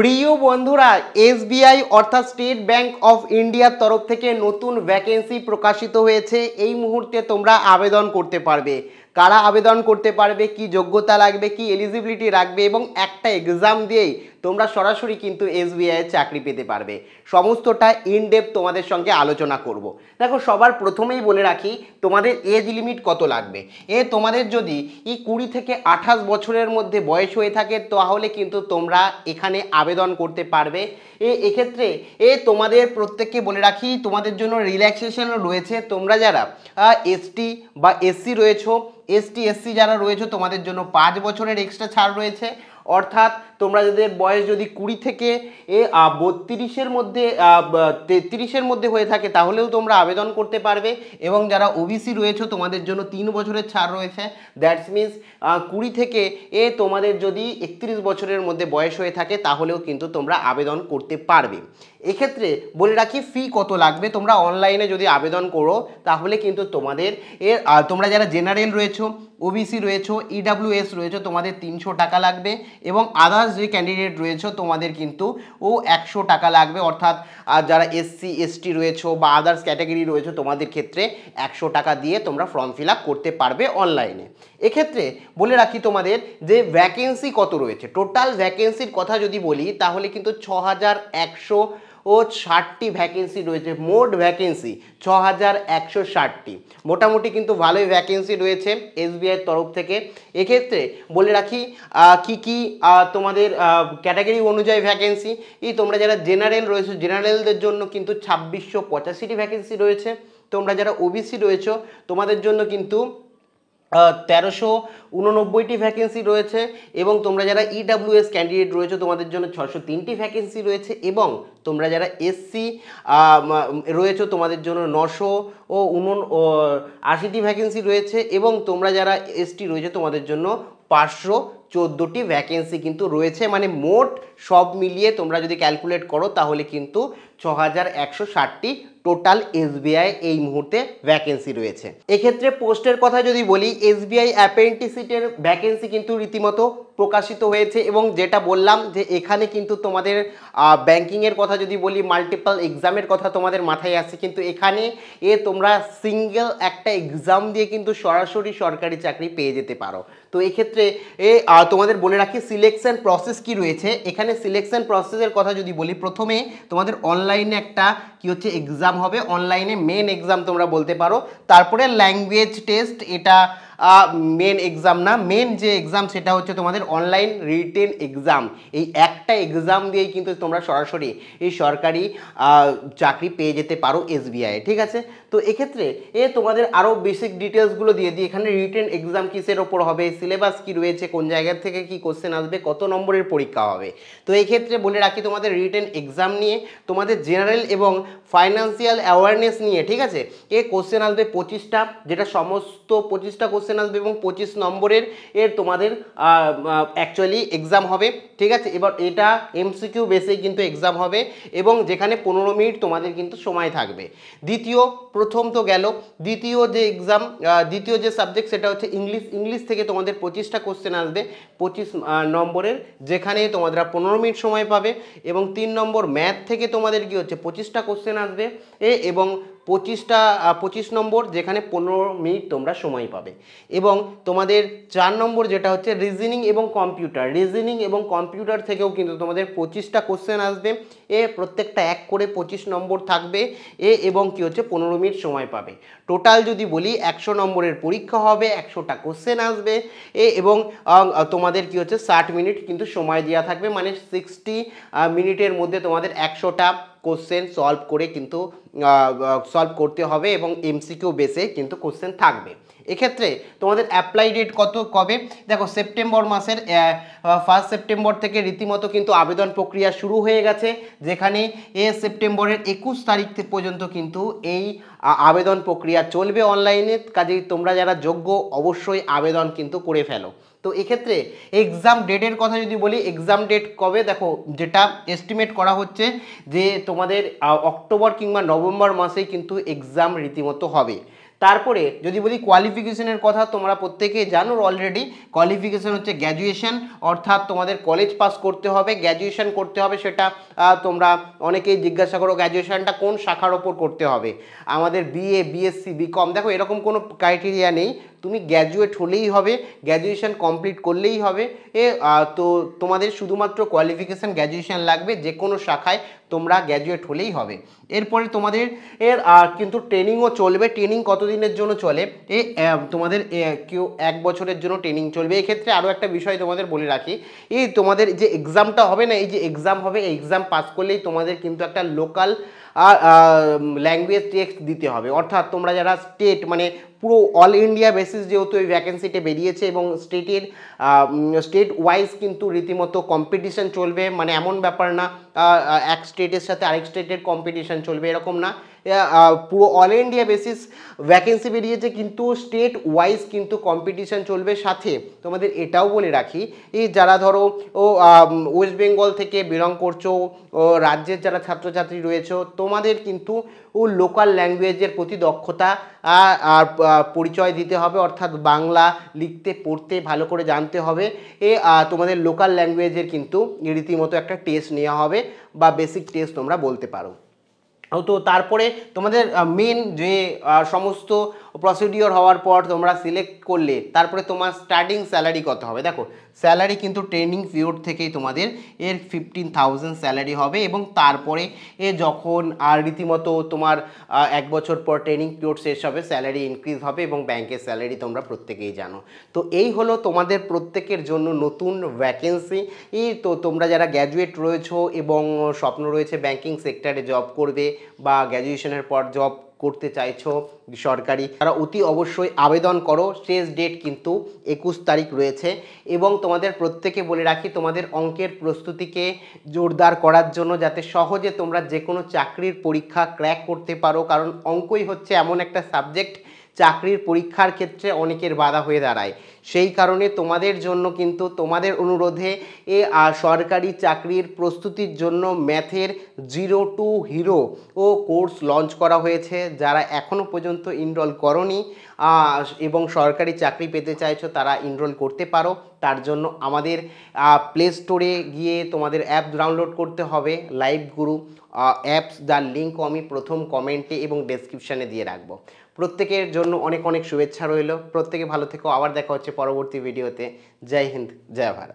প্রিয় বন্ধুরা এসবিআই অর্থাৎ স্টেট ব্যাংক অফ ইন্ডিয়ার তরফ থেকে নতুন ভ্যাকেন্সি প্রকাশিত হয়েছে এই মুহূর্তে তোমরা আবেদন করতে পারবে কারা আবেদন করতে পারবে কি যোগ্যতা লাগবে কি এলিজিবিলিটি রাখবে এবং একটা এক্সাম দিয়েই তোমরা সরাসরি কিন্তু এসবিআইয়ের চাকরি পেতে পারবে সমস্তটা ইনডেপ তোমাদের সঙ্গে আলোচনা করব। দেখো সবার প্রথমেই বলে রাখি তোমাদের এজ লিমিট কত লাগবে এ তোমাদের যদি এই কুড়ি থেকে আঠাশ বছরের মধ্যে বয়স হয়ে থাকে তাহলে কিন্তু তোমরা এখানে আবেদন করতে পারবে এ এক্ষেত্রে এ তোমাদের প্রত্যেককে বলে রাখি তোমাদের জন্য রিল্যাক্সেশনও রয়েছে তোমরা যারা এসটি বা এসসি রয়েছো এসটি এসসি যারা রয়েছে তোমাদের জন্য পাঁচ বছরের এক্সট্রা ছাড় রয়েছে অর্থাৎ তোমরা যাদের বয়স যদি কুড়ি থেকে এ বত্রিশের মধ্যে তেত্রিশের মধ্যে হয়ে থাকে তাহলেও তোমরা আবেদন করতে পারবে এবং যারা ওবিসি রয়েছে তোমাদের জন্য তিন বছরের ছাড় রয়েছে দ্যাটস মিন্স কুড়ি থেকে এ তোমাদের যদি একত্রিশ বছরের মধ্যে বয়স হয়ে থাকে তাহলেও কিন্তু তোমরা আবেদন করতে পারবে এক্ষেত্রে বলে রাখি ফি কত লাগবে তোমরা অনলাইনে যদি আবেদন করো তাহলে কিন্তু তোমাদের এর তোমরা যারা জেনারেল রয়েছো ওবিসি রয়েছো ইডাব্লিউএস e রয়েছে তোমাদের তিনশো টাকা লাগবে এবং আদার্স যে ক্যান্ডিডেট রয়েছে তোমাদের কিন্তু ও একশো টাকা লাগবে অর্থাৎ যারা এসসি এসটি রয়েছো বা আদার্স ক্যাটাগরি রয়েছে তোমাদের ক্ষেত্রে একশো টাকা দিয়ে তোমরা ফর্ম ফিল করতে পারবে অনলাইনে এক্ষেত্রে বলে রাখি তোমাদের যে ভ্যাকেন্সি কত রয়েছে টোটাল ভ্যাকেন্সির কথা যদি বলি তাহলে কিন্তু ছ হাজার একশো ও ষাটটি ভ্যাকেন্সি রয়েছে মোট ভ্যাকেন্সি ছ হাজার একশো ষাটটি মোটামুটি কিন্তু ভালোই ভ্যাকেন্সি রয়েছে এসবিআইয়ের তরফ থেকে এক্ষেত্রে বলে রাখি কি কি তোমাদের ক্যাটাগরি অনুযায়ী ভ্যাকেন্সি এই তোমরা যারা জেনারেল রয়েছে জেনারেলদের জন্য কিন্তু ছাব্বিশশো পঁচাশিটি ভ্যাকেন্সি রয়েছে তোমরা যারা ওবিসি রয়েছে তোমাদের জন্য কিন্তু তেরোশো উননব্বইটি ভ্যাকেন্সি রয়েছে এবং তোমরা যারা ইডাব্লিউএস e ক্যান্ডিডেট রয়েছে তোমাদের জন্য ছশো তিনটি ভ্যাকেন্সি রয়েছে এবং তোমরা যারা এসসি রয়েছে তোমাদের জন্য নশো ও উনন আশিটি ভ্যাকেন্সি রয়েছে এবং তোমরা যারা এসটি রয়েছে তোমাদের জন্য পাঁচশো চোদ্দোটি ভ্যাকেন্সি কিন্তু রয়েছে মানে মোট সব মিলিয়ে তোমরা যদি ক্যালকুলেট করো তাহলে কিন্তু ছ হাজার একশো ষাটটি টোটাল এসবিআই এই মুহূর্তে ভ্যাকেন্সি রয়েছে এক্ষেত্রে পোস্টের কথা যদি বলি এসবিআই অ্যাপেন্টিসিটের ভ্যাকেন্সি কিন্তু রীতিমতো প্রকাশিত হয়েছে এবং যেটা বললাম যে এখানে কিন্তু তোমাদের ব্যাংকিংয়ের কথা যদি বলি মাল্টিপাল এক্সামের কথা তোমাদের মাথায় আসছে কিন্তু এখানে এ তোমরা সিঙ্গেল একটা এক্সাম দিয়ে কিন্তু সরাসরি সরকারি চাকরি পেয়ে যেতে পারো তো এক্ষেত্রে এ তোমাদের বলে রাখি সিলেকশন প্রসেস কি রয়েছে এখানে সিলেকশন প্রসেসের কথা যদি বলি প্রথমে তোমাদের অনলাইনে একটা কি হচ্ছে এক্সাম এক্সাম হবে অনলাইনে মেন এক্সাম তোমরা বলতে পারো তারপরে ল্যাঙ্গুয়েজ টেস্ট এটা মেন এক্সাম না মেন যে এক্সাম সেটা হচ্ছে তোমাদের অনলাইন রিটেন এক্সাম এই একটা এক্সাম দিয়েই কিন্তু তোমরা সরাসরি এই সরকারি চাকরি পেয়ে যেতে পারো এসবিআই ঠিক আছে তো এক্ষেত্রে এ তোমাদের আরও বেসিক ডিটেলসগুলো দিয়ে দিই এখানে রিটেন এক্সাম কিসের ওপর হবে সিলেবাস কি রয়েছে কোন জায়গা থেকে কি কোশ্চেন আসবে কত নম্বরের পরীক্ষা হবে তো এক্ষেত্রে বলে রাখি তোমাদের রিটেন এক্সাম নিয়ে তোমাদের জেনারেল এবং ফাইন্যান্সিয়াল অ্যাওয়ারনেস নিয়ে ঠিক আছে এ কোশ্চেন আসবে পঁচিশটা যেটা সমস্ত পঁচিশটা কোশ্চেন কোশ্চেন আসবে এবং পঁচিশ নম্বরের এর তোমাদের অ্যাকচুয়ালি এক্সাম হবে ঠিক আছে এবার এটা এমসিকিউ বেসেই কিন্তু এক্সাম হবে এবং যেখানে পনেরো মিনিট তোমাদের কিন্তু সময় থাকবে দ্বিতীয় প্রথম তো গেল দ্বিতীয় যে এক্সাম দ্বিতীয় যে সাবজেক্ট সেটা হচ্ছে ইংলিশ ইংলিশ থেকে তোমাদের পঁচিশটা কোশ্চেন আসবে পঁচিশ নম্বরের যেখানে তোমাদের পনেরো মিনিট সময় পাবে এবং তিন নম্বর ম্যাথ থেকে তোমাদের কি হচ্ছে পঁচিশটা কোশ্চেন আসবে এ এবং পঁচিশটা পঁচিশ নম্বর যেখানে পনেরো মিনিট তোমরা সময় পাবে এবং তোমাদের চার নম্বর যেটা হচ্ছে রিজনিং এবং কম্পিউটার রিজনিং এবং কম্পিউটার থেকেও কিন্তু তোমাদের পঁচিশটা কোশ্চেন আসবে এ প্রত্যেকটা এক করে পঁচিশ নম্বর থাকবে এ এবং কি হচ্ছে পনেরো মিনিট সময় পাবে টোটাল যদি বলি একশো নম্বরের পরীক্ষা হবে একশোটা কোশ্চেন আসবে এ এবং তোমাদের কি হচ্ছে ষাট মিনিট কিন্তু সময় দেওয়া থাকবে মানে সিক্সটি মিনিটের মধ্যে তোমাদের একশোটা কোশ্চেন সলভ করে কিন্তু সলভ করতে হবে এবং এমসিকিউ বেসে কিন্তু কোশ্চেন থাকবে এক্ষেত্রে তোমাদের অ্যাপ্লাই ডেট কত কবে দেখো সেপ্টেম্বর মাসের ফার্স্ট সেপ্টেম্বর থেকে রীতিমতো কিন্তু আবেদন প্রক্রিয়া শুরু হয়ে গেছে যেখানে এ সেপ্টেম্বরের একুশ তারিখ পর্যন্ত কিন্তু এই আবেদন প্রক্রিয়া চলবে অনলাইনে কাজেই তোমরা যারা যোগ্য অবশ্যই আবেদন কিন্তু করে ফেলো তো এক্ষেত্রে এক্সাম ডেটের কথা যদি বলি এক্সাম ডেট কবে দেখো যেটা এস্টিমেট করা হচ্ছে যে তোমাদের অক্টোবর কিংবা নব নভেম্বর মাসেই কিন্তু এক্সাম রীতিমতো হবে তারপরে যদি বলি কোয়ালিফিকেশনের কথা তোমরা প্রত্যেকে জানো অলরেডি কোয়ালিফিকেশন হচ্ছে গ্র্যাজুয়েশান অর্থাৎ তোমাদের কলেজ পাস করতে হবে গ্র্যাজুয়েশান করতে হবে সেটা তোমরা অনেকেই জিজ্ঞাসা করো গ্র্যাজুয়েশানটা কোন শাখার ওপর করতে হবে আমাদের বিএ বিএসসি বিকম দেখো এরকম কোনো ক্রাইটেরিয়া নেই তুমি গ্র্যাজুয়েট হলেই হবে গ্র্যাজুয়েশান কমপ্লিট করলেই হবে এ তো তোমাদের শুধুমাত্র কোয়ালিফিকেশান গ্র্যাজুয়েশান লাগবে যে কোনো শাখায় তোমরা গ্র্যাজুয়েট হলেই হবে এরপরে তোমাদের এর কিন্তু ট্রেনিংও চলবে ট্রেনিং কতদিনের জন্য চলে এ তোমাদের কেউ এক বছরের জন্য ট্রেনিং চলবে এক্ষেত্রে আরও একটা বিষয় তোমাদের বলে রাখি এই তোমাদের যে এক্সামটা হবে না এই যে এক্সাম হবে এই এক্সাম পাস করলেই তোমাদের কিন্তু একটা লোকাল ল্যাঙ্গুয়েজ টেক্সট দিতে হবে অর্থাৎ তোমরা যারা স্টেট মানে পুরো অল ইন্ডিয়া বেসিস যেহেতু ওই ভ্যাকেন্সিতে বেরিয়েছে এবং স্টেটের স্টেট ওয়াইজ কিন্তু রীতিমতো কম্পিটিশান চলবে মানে এমন ব্যাপার না এক স্টেটের সাথে আরেক স্টেটের কম্পিটিশান চলবে এরকম না পুরো অল ইন্ডিয়া বেসিস ভ্যাকেন্সি বেরিয়েছে কিন্তু স্টেট ওয়াইজ কিন্তু কম্পিটিশান চলবে সাথে তোমাদের এটাও বলে রাখি এই যারা ধরো ও ওয়েস্ট বেঙ্গল থেকে বিলং করছো ও রাজ্যের যারা ছাত্রছাত্রী রয়েছে তোমাদের কিন্তু ও লোকাল ল্যাঙ্গুয়েজের প্রতি দক্ষতা আর পরিচয় দিতে হবে অর্থাৎ বাংলা লিখতে পড়তে ভালো করে জানতে হবে এ তোমাদের লোকাল ল্যাঙ্গুয়েজের কিন্তু রীতিমতো একটা টেস্ট নেওয়া হবে বা বেসিক টেস্ট তোমরা বলতে পারো তো তারপরে তোমাদের মেন যে সমস্ত প্রসিডিওর হওয়ার পর তোমরা সিলেক্ট করলে তারপরে তোমার স্টার্টিং স্যালারি কত হবে দেখো স্যালারি কিন্তু ট্রেনিং পিরিয়ড থেকেই তোমাদের এর ফিফটিন থাউজেন্ড স্যালারি হবে এবং তারপরে এ যখন আর রীতিমতো তোমার এক বছর পর ট্রেনিং পিরিয়ড শেষ হবে স্যালারি ইনক্রিজ হবে এবং ব্যাংকের স্যালারি তোমরা প্রত্যেকেই জানো তো এই হলো তোমাদের প্রত্যেকের জন্য নতুন ভ্যাকেন্সি তো তোমরা যারা গ্র্যাজুয়েট রয়েছো এবং স্বপ্ন রয়েছে ব্যাংকিং সেক্টরে জব করবে বা গ্র্যাজুয়েশনের পর জব করতে চাইছো সরকারি তারা অতি অবশ্যই আবেদন করো শেষ ডেট কিন্তু একুশ তারিখ রয়েছে এবং তোমাদের প্রত্যেকে বলে রাখি তোমাদের অঙ্কের প্রস্তুতিকে জোরদার করার জন্য যাতে সহজে তোমরা যে কোনো চাকরির পরীক্ষা ক্র্যাক করতে পারো কারণ অঙ্কই হচ্ছে এমন একটা সাবজেক্ট চাকরির পরীক্ষার ক্ষেত্রে অনেকের বাধা হয়ে দাঁড়ায় সেই কারণে তোমাদের জন্য কিন্তু তোমাদের অনুরোধে এ সরকারি চাকরির প্রস্তুতির জন্য ম্যাথের জিরো টু হিরো ও কোর্স লঞ্চ করা হয়েছে যারা এখনও পর্যন্ত ইনরোল করনি এবং সরকারি চাকরি পেতে চাইছো তারা ইনরোল করতে পারো তার জন্য আমাদের প্লে স্টোরে গিয়ে তোমাদের অ্যাপ ডাউনলোড করতে হবে লাইভ গুরু অ্যাপস যার লিঙ্কও আমি প্রথম কমেন্টে এবং ডেসক্রিপশানে দিয়ে রাখবো প্রত্যেকের জন্য অনেক অনেক শুভেচ্ছা রইল প্রত্যেকে ভালো থেকো আবার দেখা হচ্ছে পরবর্তী ভিডিওতে জয় হিন্দ জয় ভারত